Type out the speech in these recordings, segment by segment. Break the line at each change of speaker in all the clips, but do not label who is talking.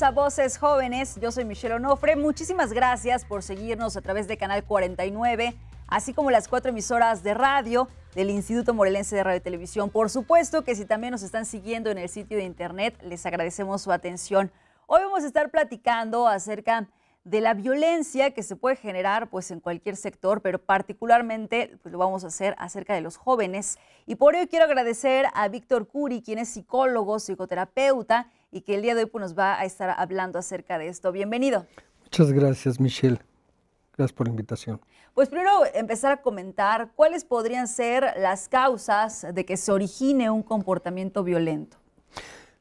a Voces Jóvenes, yo soy Michelle Onofre, muchísimas gracias por seguirnos a través de Canal 49, así como las cuatro emisoras de radio del Instituto Morelense de Radio y Televisión. Por supuesto que si también nos están siguiendo en el sitio de internet, les agradecemos su atención. Hoy vamos a estar platicando acerca de la violencia que se puede generar pues en cualquier sector, pero particularmente pues, lo vamos a hacer acerca de los jóvenes. Y por ello quiero agradecer a Víctor Curi, quien es psicólogo, psicoterapeuta y que el día de hoy pues, nos va a estar hablando acerca de esto. Bienvenido. Muchas
gracias, Michelle. Gracias por la invitación.
Pues primero empezar a comentar cuáles podrían ser las causas de que se origine un comportamiento violento.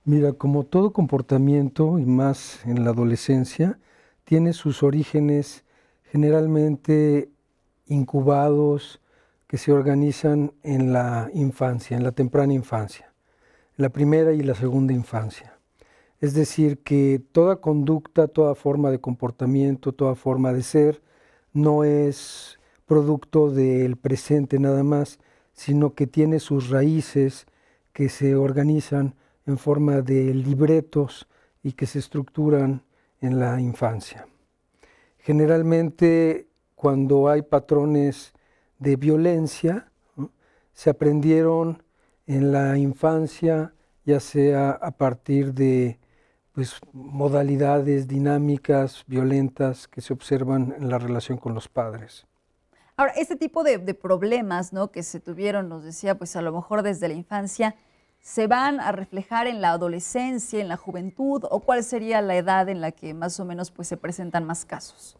Mira, como todo comportamiento, y más en la adolescencia, tiene sus orígenes generalmente incubados, que se organizan en la infancia, en la temprana infancia, la primera y la segunda infancia. Es decir, que toda conducta, toda forma de comportamiento, toda forma de ser, no es producto del presente nada más, sino que tiene sus raíces que se organizan en forma de libretos y que se estructuran en la infancia. Generalmente cuando hay patrones de violencia, se aprendieron en la infancia, ya sea a partir de pues, modalidades dinámicas violentas que se observan en la relación con los padres.
Ahora, este tipo de, problemas ¿no? que se tuvieron, nos decía, pues a lo mejor desde la infancia, ¿se van a reflejar en la adolescencia, en la juventud? ¿O cuál sería la edad en la que más o menos pues, se presentan más casos?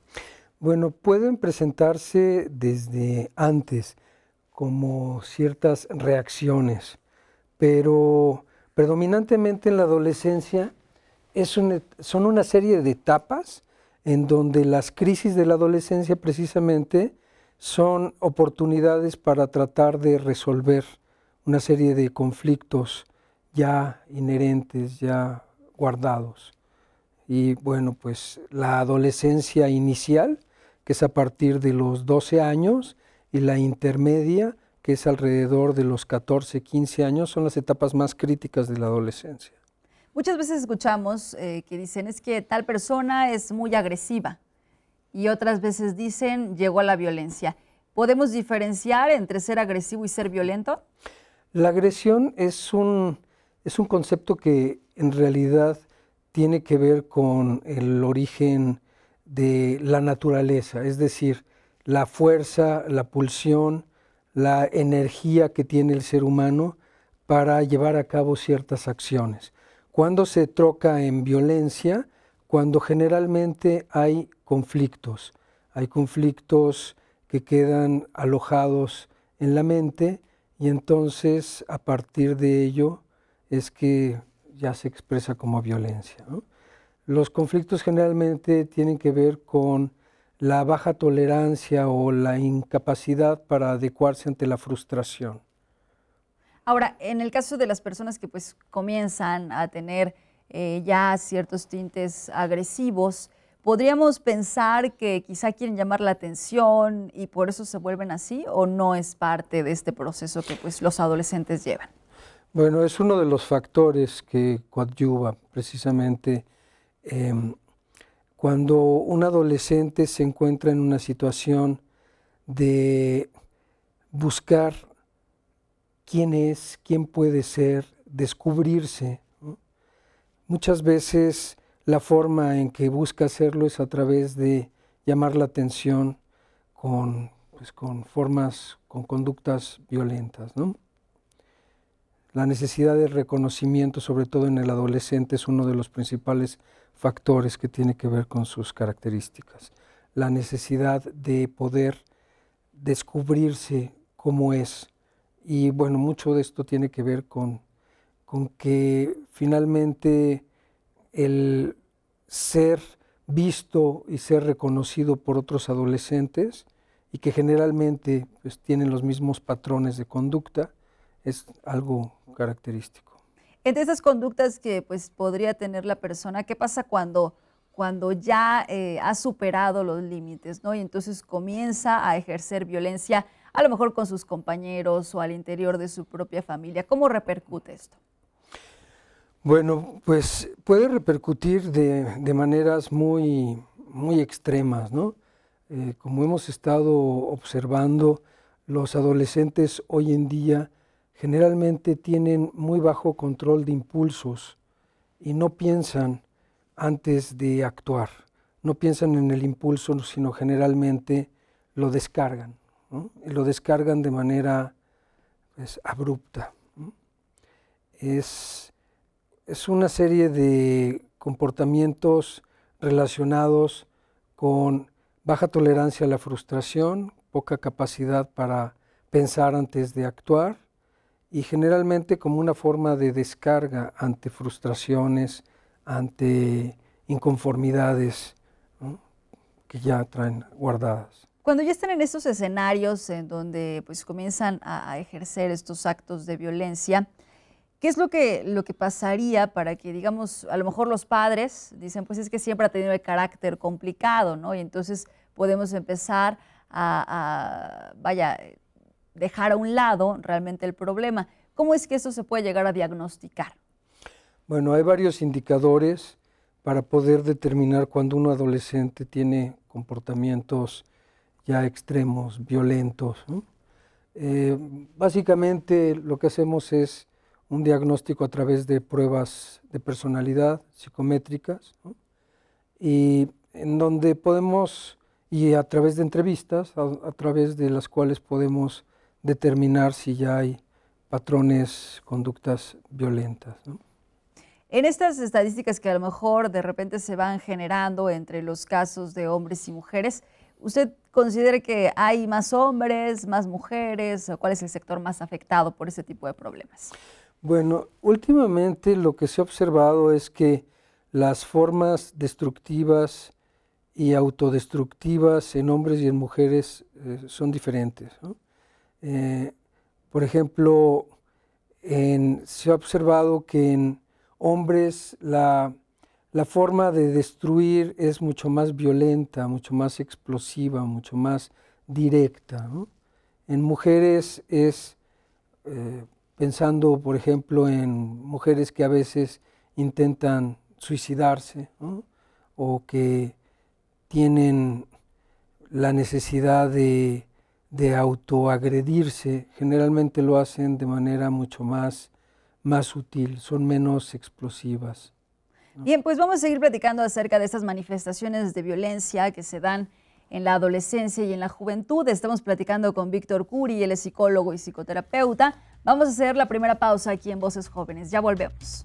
Bueno, pueden presentarse desde antes como ciertas reacciones, pero predominantemente en la adolescencia son una serie de etapas en donde las crisis de la adolescencia precisamente son oportunidades para tratar de resolver una serie de conflictos ya inherentes, ya guardados. Y bueno, pues la adolescencia inicial, que es a partir de los 12 años, y la intermedia, que es alrededor de los 14, 15 años, son las etapas más críticas de la adolescencia.
Muchas veces escuchamos eh, que dicen es que tal persona es muy agresiva y otras veces dicen llegó a la violencia. ¿Podemos diferenciar entre ser agresivo y ser violento?
La agresión es un, es un concepto que en realidad tiene que ver con el origen de la naturaleza, es decir, la fuerza, la pulsión, la energía que tiene el ser humano para llevar a cabo ciertas acciones. ¿Cuándo se troca en violencia? Cuando generalmente hay conflictos. Hay conflictos que quedan alojados en la mente y entonces a partir de ello es que ya se expresa como violencia. Los conflictos generalmente tienen que ver con la baja tolerancia o la incapacidad para adecuarse ante la frustración.
Ahora, en el caso de las personas que pues comienzan a tener eh, ya ciertos tintes agresivos, ¿podríamos pensar que quizá quieren llamar la atención y por eso se vuelven así o no es parte de este proceso que pues los adolescentes llevan?
Bueno, es uno de los factores que coadyuva precisamente em, cuando un adolescente se encuentra en una situación de buscar quién es, quién puede ser, descubrirse. Muchas veces la forma en que busca hacerlo es a través de llamar la atención con, pues, formas, con conductas violentas. La necesidad de reconocimiento, sobre todo en el adolescente, es uno de los principales factores que tiene que ver con sus características. La necesidad de poder descubrirse cómo es, y bueno, mucho de esto tiene que ver con, que finalmente el ser visto y ser reconocido por otros adolescentes y que generalmente pues, tienen los mismos patrones de conducta es algo característico.
Entre esas conductas que pues, podría tener la persona, ¿qué pasa cuando, cuando ya eh, ha superado los límites y entonces comienza a ejercer violencia? a lo mejor con sus compañeros o al interior de su propia familia. ¿Cómo repercute esto?
Bueno, pues puede repercutir de, maneras muy, muy extremas, ¿no? Eh, como hemos estado observando, los adolescentes hoy en día generalmente tienen muy bajo control de impulsos y no piensan antes de actuar, no piensan en el impulso, sino generalmente lo descargan y lo descargan de manera pues, abrupta. Es, una serie de comportamientos relacionados con baja tolerancia a la frustración, poca capacidad para pensar antes de actuar y generalmente como una forma de descarga ante frustraciones, ante inconformidades que ya traen guardadas.
Cuando ya están en estos escenarios en donde pues comienzan a, ejercer estos actos de violencia, ¿Qué es lo que, lo que pasaría para que, digamos, a lo mejor los padres dicen, pues es que siempre ha tenido el carácter complicado, ¿no? Y entonces podemos empezar a, vaya, dejar a un lado realmente el problema. ¿Cómo es que eso se puede llegar a diagnosticar?
Bueno, hay varios indicadores para poder determinar cuando un adolescente tiene comportamientos ya extremos, violentos. Eh, básicamente lo que hacemos es un diagnóstico a través de pruebas de personalidad psicométricas y en donde podemos, y a través de entrevistas, a, través de las cuales podemos determinar si ya hay patrones, conductas violentas.
En estas estadísticas que a lo mejor de repente se van generando entre los casos de hombres y mujeres, ¿Usted considera que hay más hombres, más mujeres? O ¿Cuál es el sector más afectado por ese tipo de problemas?
Bueno, últimamente lo que se ha observado es que las formas destructivas y autodestructivas en hombres y en mujeres eh, son diferentes. Eh, por ejemplo, se ha observado que en hombres la la forma de destruir es mucho más violenta, mucho más explosiva, mucho más directa. En mujeres es, eh, pensando por ejemplo en mujeres que a veces intentan suicidarse o que tienen la necesidad de, autoagredirse, generalmente lo hacen de manera mucho más, más sutil, son menos explosivas.
Bien, pues vamos a seguir platicando acerca de estas manifestaciones de violencia que se dan en la adolescencia y en la juventud. Estamos platicando con Víctor Curi, él es psicólogo y psicoterapeuta. Vamos a hacer la primera pausa aquí en Voces Jóvenes. Ya volvemos.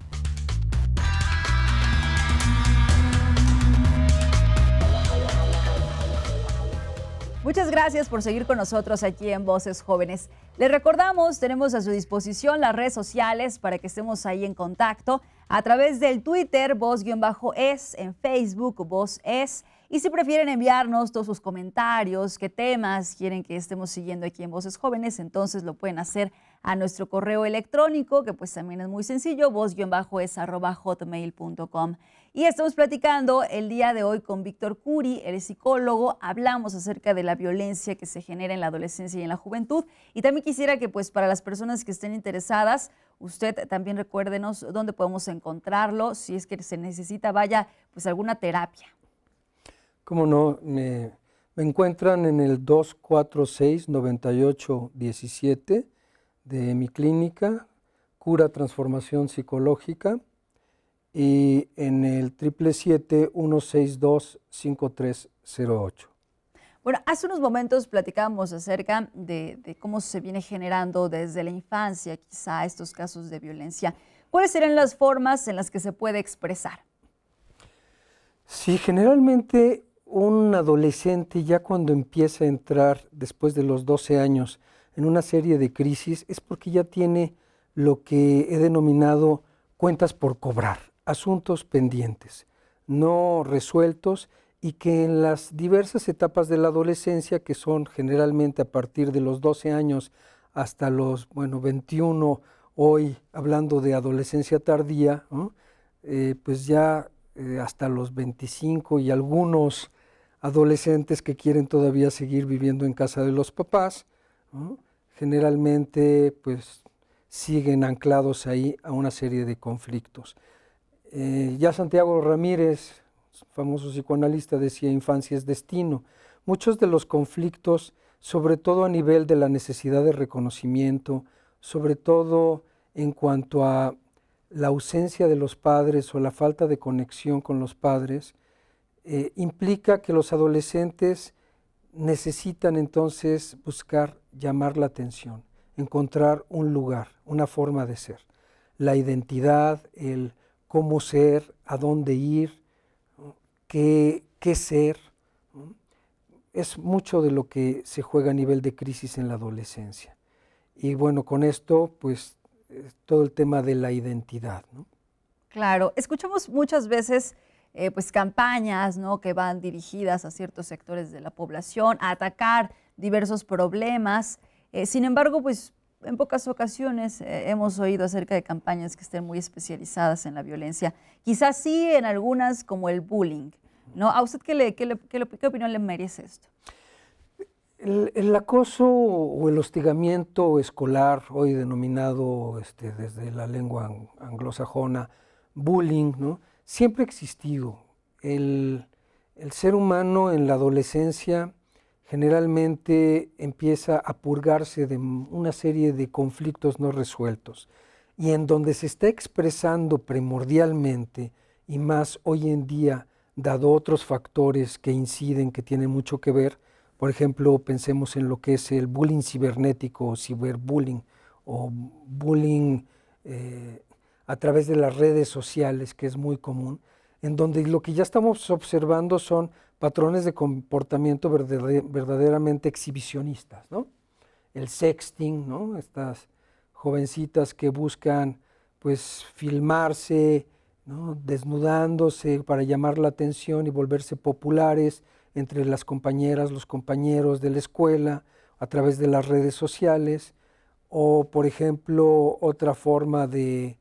Muchas gracias por seguir con nosotros aquí en Voces Jóvenes. Les recordamos, tenemos a su disposición las redes sociales para que estemos ahí en contacto a través del Twitter, voz-es, en Facebook, voz es. Y si prefieren enviarnos todos sus comentarios, qué temas quieren que estemos siguiendo aquí en Voces Jóvenes, entonces lo pueden hacer a nuestro correo electrónico, que pues también es muy sencillo, voz-es arroba hotmail.com. Y estamos platicando el día de hoy con Víctor Curi, el psicólogo. Hablamos acerca de la violencia que se genera en la adolescencia y en la juventud. Y también quisiera que, pues, para las personas que estén interesadas, usted también recuérdenos dónde podemos encontrarlo, si es que se necesita, vaya, pues alguna terapia.
Cómo no, me, me encuentran en el 246-9817 de mi clínica, Cura Transformación Psicológica y en el 777-162-5308.
Bueno, hace unos momentos platicábamos acerca de, cómo se viene generando desde la infancia quizá estos casos de violencia. ¿Cuáles serían las formas en las que se puede expresar?
Sí, generalmente un adolescente ya cuando empieza a entrar después de los 12 años en una serie de crisis es porque ya tiene lo que he denominado cuentas por cobrar asuntos pendientes, no resueltos y que en las diversas etapas de la adolescencia, que son generalmente a partir de los 12 años hasta los, bueno, 21, hoy hablando de adolescencia tardía, eh, pues ya eh, hasta los 25 y algunos adolescentes que quieren todavía seguir viviendo en casa de los papás, generalmente pues siguen anclados ahí a una serie de conflictos. Eh, ya Santiago Ramírez, famoso psicoanalista, decía infancia es destino. Muchos de los conflictos, sobre todo a nivel de la necesidad de reconocimiento, sobre todo en cuanto a la ausencia de los padres o la falta de conexión con los padres, eh, implica que los adolescentes necesitan entonces buscar llamar la atención, encontrar un lugar, una forma de ser. La identidad, el cómo ser, a dónde ir, qué, qué ser. Es mucho de lo que se juega a nivel de crisis en la adolescencia. Y bueno, con esto, pues eh, todo el tema de la identidad.
Claro, escuchamos muchas veces eh, pues campañas ¿no? que van dirigidas a ciertos sectores de la población, a atacar diversos problemas. Eh, sin embargo, pues en pocas ocasiones eh, hemos oído acerca de campañas que estén muy especializadas en la violencia. Quizás sí en algunas como el bullying. ¿no? ¿A usted qué, le, qué, qué, opinión le merece esto?
El, el, acoso o el hostigamiento escolar, hoy denominado este, desde la lengua anglosajona bullying, ¿no? siempre ha existido. El, el ser humano en la adolescencia generalmente empieza a purgarse de una serie de conflictos no resueltos y en donde se está expresando primordialmente y más hoy en día, dado otros factores que inciden, que tienen mucho que ver, por ejemplo, pensemos en lo que es el bullying cibernético o ciberbullying o bullying eh, a través de las redes sociales, que es muy común, en donde lo que ya estamos observando son patrones de comportamiento verdaderamente exhibicionistas, El sexting, Estas jovencitas que buscan, pues, filmarse, desnudándose para llamar la atención y volverse populares entre las compañeras, los compañeros de la escuela, a través de las redes sociales, o por ejemplo, otra forma de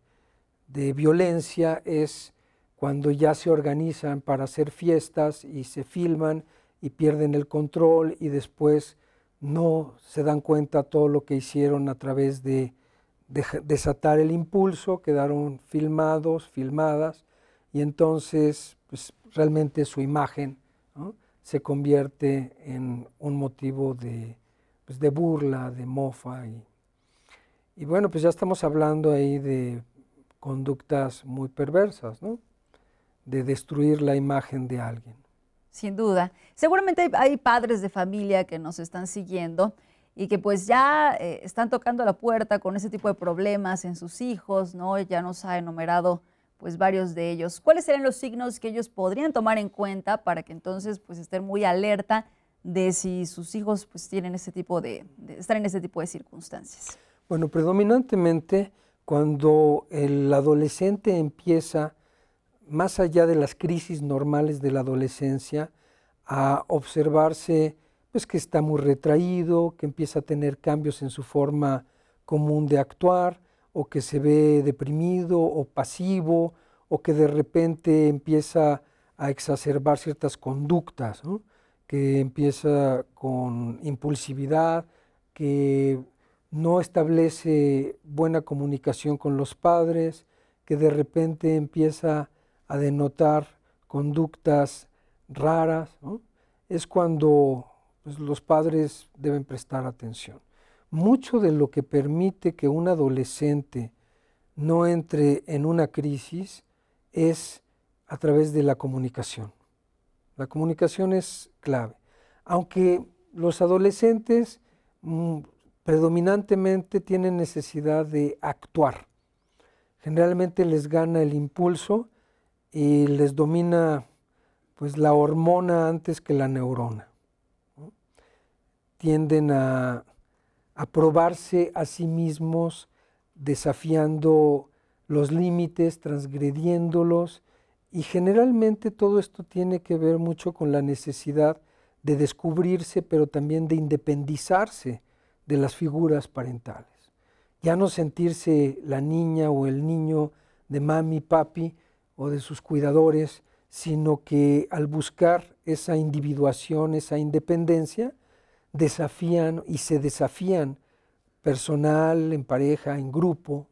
violencia es cuando ya se organizan para hacer fiestas y se filman y pierden el control y después no se dan cuenta todo lo que hicieron a través de, desatar el impulso, quedaron filmados, filmadas y entonces pues, realmente su imagen se convierte en un motivo pues, de, burla, de mofa. Y, y bueno, pues ya estamos hablando ahí de conductas muy perversas, ¿no? de destruir la imagen de alguien.
Sin duda. Seguramente hay, padres de familia que nos están siguiendo y que pues ya eh, están tocando la puerta con ese tipo de problemas en sus hijos, ¿no? Ya nos ha enumerado pues varios de ellos. ¿Cuáles serían los signos que ellos podrían tomar en cuenta para que entonces pues estén muy alerta de si sus hijos pues tienen ese tipo de, estar están en ese tipo de circunstancias?
Bueno, predominantemente cuando el adolescente empieza más allá de las crisis normales de la adolescencia, a observarse pues, que está muy retraído, que empieza a tener cambios en su forma común de actuar, o que se ve deprimido o pasivo, o que de repente empieza a exacerbar ciertas conductas, que empieza con impulsividad, que no establece buena comunicación con los padres, que de repente empieza a a denotar conductas raras, es cuando pues, los padres deben prestar atención. Mucho de lo que permite que un adolescente no entre en una crisis es a través de la comunicación. La comunicación es clave. Aunque los adolescentes mm, predominantemente tienen necesidad de actuar, generalmente les gana el impulso y les domina pues la hormona antes que la neurona. Tienden a, a probarse a sí mismos desafiando los límites, transgrediéndolos y generalmente todo esto tiene que ver mucho con la necesidad de descubrirse, pero también de independizarse de las figuras parentales. Ya no sentirse la niña o el niño de mami, papi, o de sus cuidadores, sino que al buscar esa individuación, esa independencia, desafían y se desafían personal, en pareja, en grupo,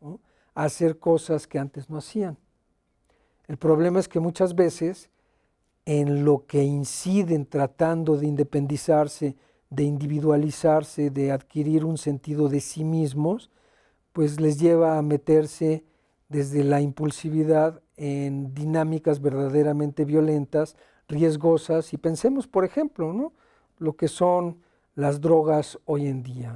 a hacer cosas que antes no hacían. El problema es que muchas veces en lo que inciden tratando de independizarse, de individualizarse, de adquirir un sentido de sí mismos, pues les lleva a meterse desde la impulsividad en dinámicas verdaderamente violentas, riesgosas, y pensemos, por ejemplo, ¿no? lo que son las drogas hoy en día,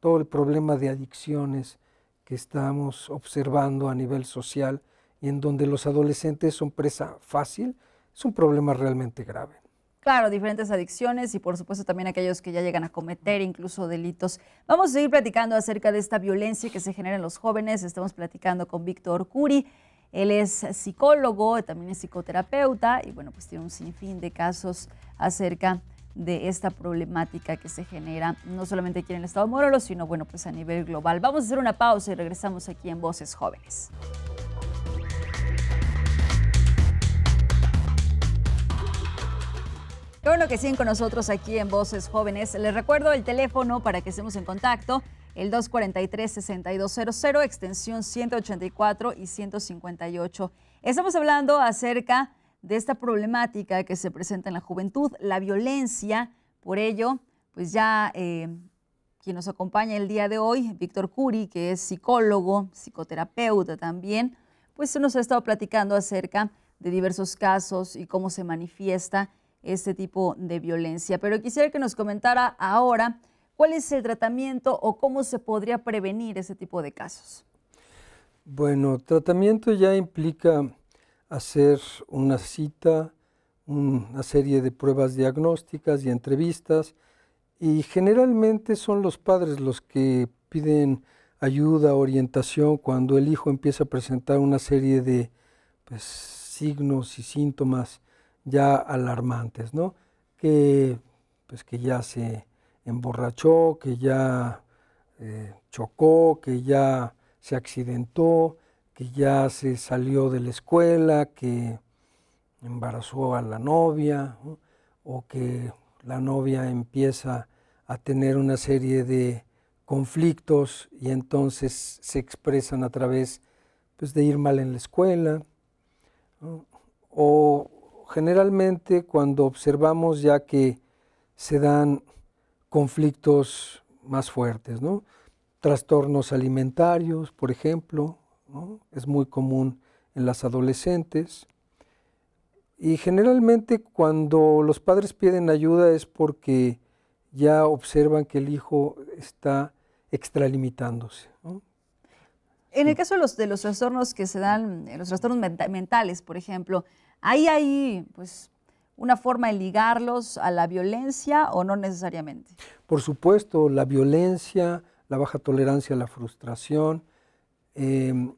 todo el problema de adicciones que estamos observando a nivel social y en donde los adolescentes son presa fácil, es un problema realmente grave.
Claro, diferentes adicciones y por supuesto también aquellos que ya llegan a cometer incluso delitos. Vamos a seguir platicando acerca de esta violencia que se genera en los jóvenes. Estamos platicando con Víctor Curi. Él es psicólogo, también es psicoterapeuta y bueno, pues tiene un sinfín de casos acerca de esta problemática que se genera no solamente aquí en el estado de Morelos, sino bueno, pues a nivel global. Vamos a hacer una pausa y regresamos aquí en Voces Jóvenes. Qué bueno que siguen con nosotros aquí en Voces Jóvenes. Les recuerdo el teléfono para que estemos en contacto el 243-6200, extensión 184 y 158. Estamos hablando acerca de esta problemática que se presenta en la juventud, la violencia. Por ello, pues ya eh, quien nos acompaña el día de hoy, Víctor Curi, que es psicólogo, psicoterapeuta también, pues nos ha estado platicando acerca de diversos casos y cómo se manifiesta este tipo de violencia. Pero quisiera que nos comentara ahora ¿Cuál es el tratamiento o cómo se podría prevenir ese tipo de casos?
Bueno, tratamiento ya implica hacer una cita, una serie de pruebas diagnósticas y entrevistas y generalmente son los padres los que piden ayuda, orientación cuando el hijo empieza a presentar una serie de pues, signos y síntomas ya alarmantes, ¿no? Que, pues, que ya se emborrachó, que ya eh, chocó, que ya se accidentó, que ya se salió de la escuela, que embarazó a la novia, o que la novia empieza a tener una serie de conflictos y entonces se expresan a través pues, de ir mal en la escuela. O generalmente cuando observamos ya que se dan conflictos más fuertes, ¿no? Trastornos alimentarios, por ejemplo, es muy común en las adolescentes. Y generalmente cuando los padres piden ayuda es porque ya observan que el hijo está extralimitándose.
En el caso de los, de los trastornos que se dan, eh, los trastornos mentales, por ejemplo, ahí hay pues, una forma de ligarlos a la violencia o no necesariamente?
Por supuesto, la violencia, la baja tolerancia a la frustración, em,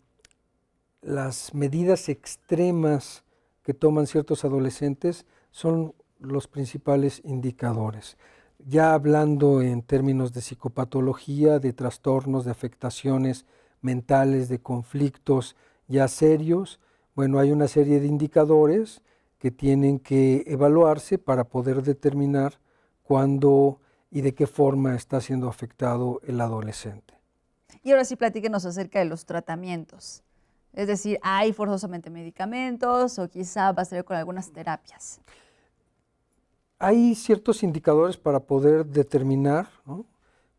las medidas extremas que toman ciertos adolescentes son los principales indicadores. Ya hablando en términos de psicopatología, de trastornos, de afectaciones mentales, de conflictos ya serios, bueno, hay una serie de indicadores que tienen que evaluarse para poder determinar cuándo y de qué forma está siendo afectado el adolescente.
Y ahora sí platíquenos acerca de los tratamientos. Es decir, ¿hay forzosamente medicamentos o quizá va a ser con algunas terapias? Hay
ciertos indicadores para poder determinar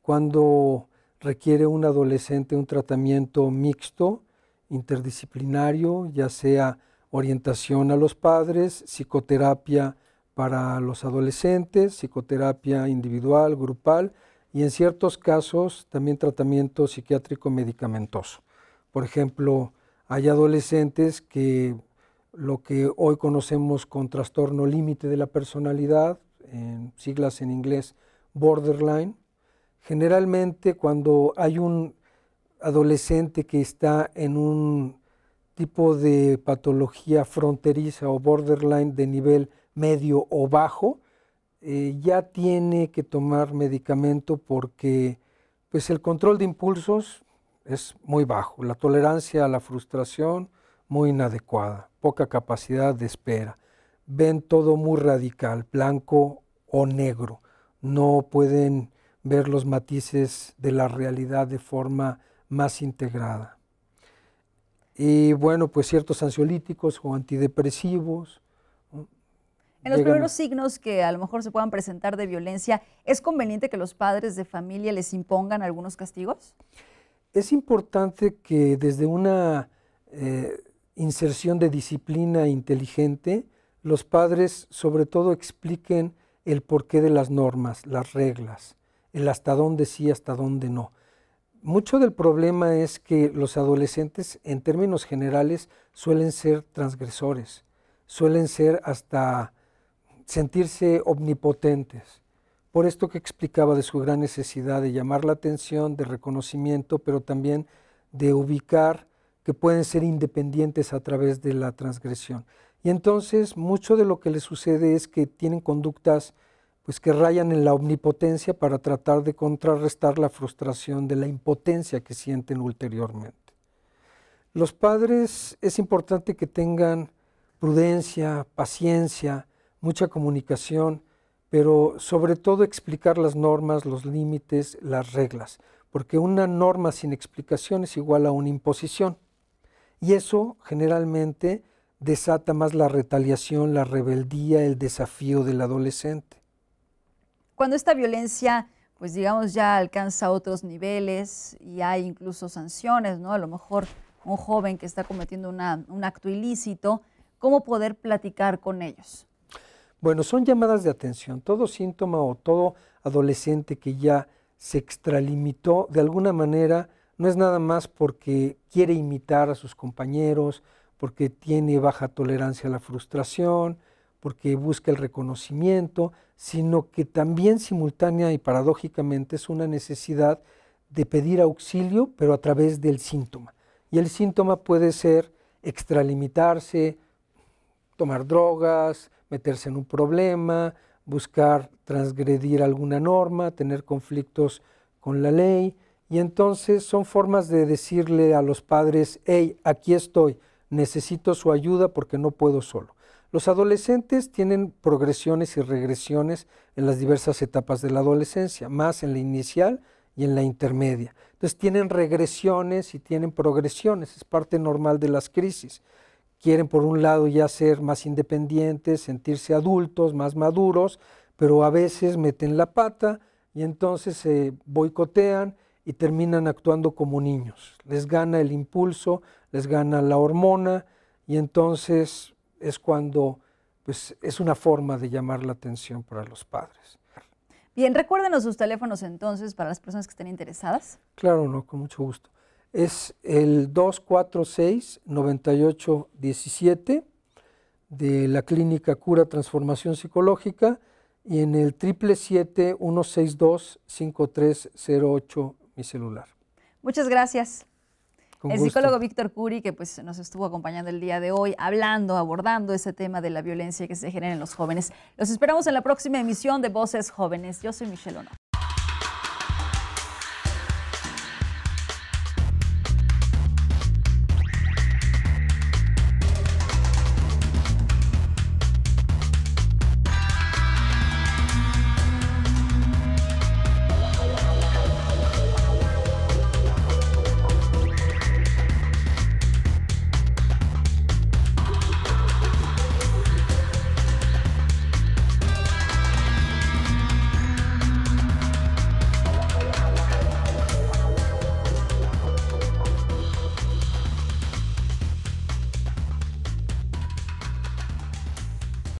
cuando requiere un adolescente un tratamiento mixto, interdisciplinario, ya sea orientación a los padres, psicoterapia para los adolescentes, psicoterapia individual, grupal y en ciertos casos también tratamiento psiquiátrico medicamentoso. Por ejemplo, hay adolescentes que lo que hoy conocemos con trastorno límite de la personalidad, en siglas en inglés borderline, generalmente cuando hay un adolescente que está en un tipo de patología fronteriza o borderline de nivel medio o bajo, eh, ya tiene que tomar medicamento porque pues el control de impulsos es muy bajo, la tolerancia a la frustración muy inadecuada, poca capacidad de espera, ven todo muy radical, blanco o negro, no pueden ver los matices de la realidad de forma más integrada y bueno, pues ciertos ansiolíticos o antidepresivos.
En los primeros signos que a lo mejor se puedan presentar de violencia, ¿es conveniente que los padres de familia les impongan algunos castigos?
Es importante que desde una eh, inserción de disciplina inteligente, los padres sobre todo expliquen el porqué de las normas, las reglas, el hasta dónde sí, hasta dónde no. Mucho del problema es que los adolescentes, en términos generales, suelen ser transgresores, suelen ser hasta sentirse omnipotentes. Por esto que explicaba de su gran necesidad de llamar la atención, de reconocimiento, pero también de ubicar que pueden ser independientes a través de la transgresión. Y entonces mucho de lo que les sucede es que tienen conductas pues que rayan en la omnipotencia para tratar de contrarrestar la frustración de la impotencia que sienten ulteriormente. Los padres es importante que tengan prudencia, paciencia, mucha comunicación, pero sobre todo explicar las normas, los límites, las reglas, porque una norma sin explicación es igual a una imposición. Y eso generalmente desata más la retaliación, la rebeldía, el desafío del adolescente.
Cuando esta violencia, pues digamos, ya alcanza otros niveles y hay incluso sanciones, ¿no? A lo mejor un joven que está cometiendo un acto ilícito, ¿cómo poder platicar con ellos?
Bueno, son llamadas de atención. Todo síntoma o todo adolescente que ya se extralimitó de alguna manera, no es nada más porque quiere imitar a sus compañeros, porque tiene baja tolerancia a la frustración, porque busca el reconocimiento, sino que también simultánea y paradójicamente es una necesidad de pedir auxilio, pero a través del síntoma. Y el síntoma puede ser extralimitarse, tomar drogas, meterse en un problema, buscar transgredir alguna norma, tener conflictos con la ley. Y entonces son formas de decirle a los padres, hey, aquí estoy, necesito su ayuda porque no puedo solo. Los adolescentes tienen progresiones y regresiones en las diversas etapas de la adolescencia, más en la inicial y en la intermedia. Entonces tienen regresiones y tienen progresiones, es parte normal de las crisis. Quieren por un lado ya ser más independientes, sentirse adultos, más maduros, pero a veces meten la pata y entonces se boicotean y terminan actuando como niños. Les gana el impulso, les gana la hormona y entonces es cuando pues, es una forma de llamar la atención para los padres.
Bien, recuérdenos sus teléfonos entonces para las personas que estén interesadas.
Claro, no, con mucho gusto. Es el 246-9817 de la Clínica Cura Transformación Psicológica y en el 777-162-5308 mi celular.
Muchas gracias el psicólogo Víctor Curi, que pues nos estuvo acompañando el día de hoy, hablando, abordando ese tema de la violencia que se genera en los jóvenes. Los esperamos en la próxima emisión de Voces Jóvenes. Yo soy Michelle Ono.